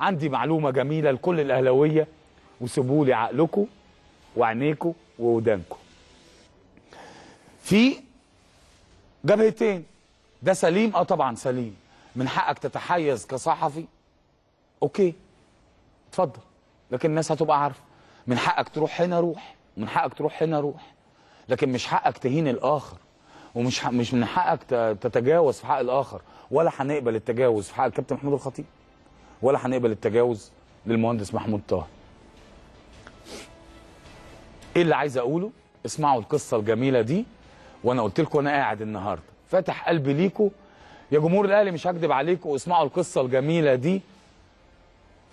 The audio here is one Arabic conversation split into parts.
عندي معلومه جميله لكل الاهلاويه وسيبوا لي عقلكم وعينيكم وودانكم في جبهتين ده سليم اه طبعا سليم من حقك تتحيز كصحفي اوكي اتفضل لكن الناس هتبقى عارفه من حقك تروح هنا روح من حقك تروح هنا روح لكن مش حقك تهين الاخر ومش مش من حقك تتجاوز في حق الاخر ولا هنقبل التجاوز في حق الكابتن محمود الخطيب ولا هنقبل التجاوز للمهندس محمود طه ايه اللي عايز اقوله اسمعوا القصه الجميله دي وانا قلت لكم انا قاعد النهارده فاتح قلبي ليكم يا جمهور الاهلي مش هكذب عليكم اسمعوا القصه الجميله دي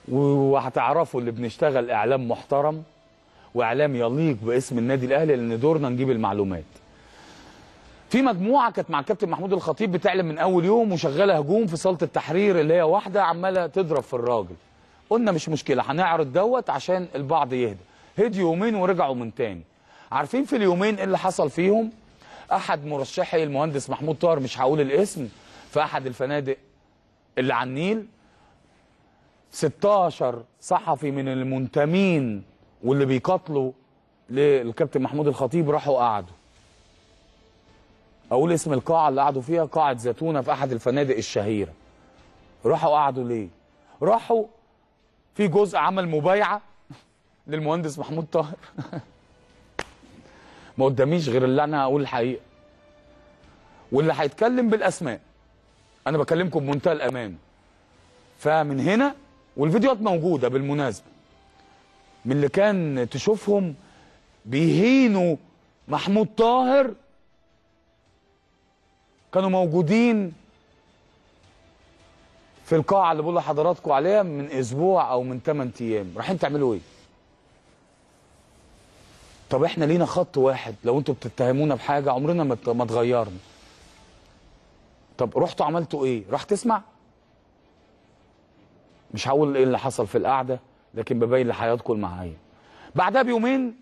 وهتعرفوا اللي بنشتغل اعلام محترم واعلام يليق باسم النادي الاهلي لان دورنا نجيب المعلومات في مجموعه كانت مع الكابتن محمود الخطيب بتعلن من اول يوم وشغاله هجوم في صاله التحرير اللي هي واحده عماله تضرب في الراجل قلنا مش مشكله هنعرض دوت عشان البعض يهدى هدي يومين ورجعوا من تاني عارفين في اليومين ايه اللي حصل فيهم احد مرشحي المهندس محمود طاهر مش هقول الاسم في احد الفنادق اللي على النيل 16 صحفي من المنتمين واللي بيقاتلوا للكابتن محمود الخطيب راحوا قعدوا اقول اسم القاعه اللي قعدوا فيها قاعه زيتونه في احد الفنادق الشهيره راحوا قعدوا ليه راحوا في جزء عمل مبايعه للمهندس محمود طاهر ما قداميش غير اللي انا هقول الحقيقه واللي هيتكلم بالاسماء انا بكلمكم بمنتهى الامان فمن هنا والفيديوهات موجوده بالمناسبه من اللي كان تشوفهم بيهينوا محمود طاهر كانوا موجودين في القاعه اللي بقول لحضراتكم عليها من اسبوع او من 8 ايام رايحين تعملوا ايه طب احنا لينا خط واحد لو انتوا بتتهمونا بحاجه عمرنا ما اتغيرنا طب رحتوا عملتوا ايه راح تسمع مش هقول ايه اللي حصل في القعده لكن ببين لحياتكم المعايير بعدها بيومين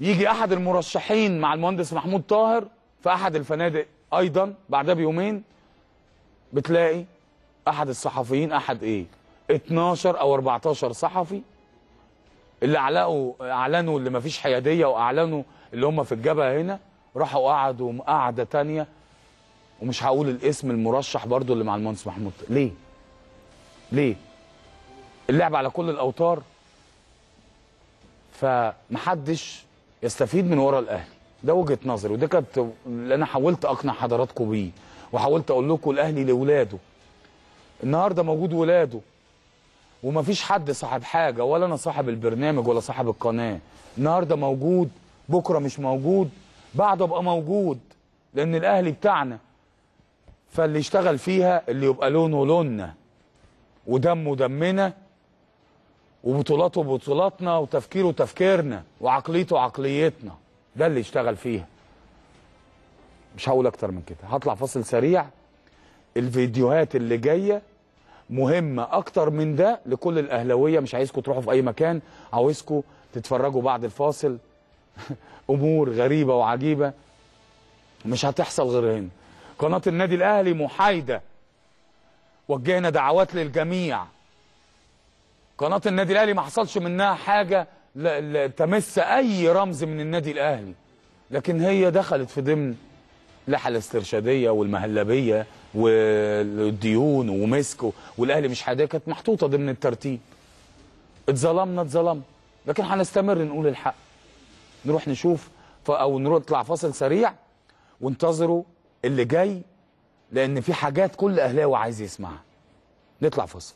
يجي احد المرشحين مع المهندس محمود طاهر في احد الفنادق ايضا بعدها بيومين بتلاقي احد الصحفيين احد ايه 12 او 14 صحفي اللي علقوا اعلنوا اللي ما فيش حياديه واعلنوا اللي هم في الجبهه هنا راحوا قعدوا قعده ثانيه ومش هقول الاسم المرشح برضو اللي مع المهندس محمود ليه ليه اللعب على كل الاوتار فمحدش يستفيد من ورا الاهلي ده وجهه نظري وده كانت اللي انا حاولت اقنع حضراتكم بيه وحاولت اقول لكم الاهلي لاولاده النهارده موجود ولاده ومفيش حد صاحب حاجه ولا انا صاحب البرنامج ولا صاحب القناه النهارده موجود بكره مش موجود بعده ابقى موجود لان الاهلي بتاعنا فاللي يشتغل فيها اللي يبقى لونه لوننا ودمه دمنا وبطولاته بطولاتنا وتفكيره تفكيرنا وعقليته عقليتنا ده اللي يشتغل فيها مش هقول اكتر من كده هطلع فاصل سريع الفيديوهات اللي جايه مهمه اكتر من ده لكل الاهلاويه مش عايزكم تروحوا في اي مكان عاوزكم تتفرجوا بعد الفاصل امور غريبه وعجيبه مش هتحصل غير هنا قناه النادي الاهلي محايده وجهنا دعوات للجميع قناه النادي الاهلي ما حصلش منها حاجه لا لا تمس اي رمز من النادي الاهلي لكن هي دخلت في ضمن لحى الاسترشاديه والمهلبيه والديون ومسكو والاهلي مش حاجه كانت محطوطه ضمن الترتيب اتظلمنا اتظلمنا لكن هنستمر نقول الحق نروح نشوف او نطلع فاصل سريع وانتظروا اللي جاي لان في حاجات كل اهلاوي عايز يسمعها نطلع فاصل